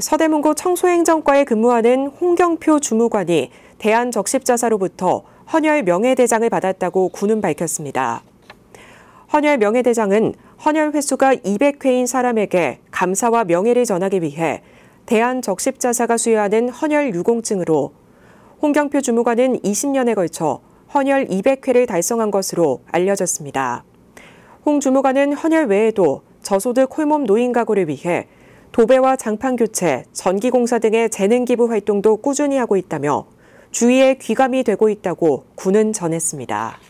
서대문구 청소행정과에 근무하는 홍경표 주무관이 대한적십자사로부터 헌혈 명예대장을 받았다고 군은 밝혔습니다. 헌혈 명예대장은 헌혈 횟수가 200회인 사람에게 감사와 명예를 전하기 위해 대한적십자사가 수여하는 헌혈 유공증으로 홍경표 주무관은 20년에 걸쳐 헌혈 200회를 달성한 것으로 알려졌습니다. 홍 주무관은 헌혈 외에도 저소득 콜몸 노인 가구를 위해 도배와 장판 교체, 전기공사 등의 재능기부 활동도 꾸준히 하고 있다며 주위에 귀감이 되고 있다고 군은 전했습니다.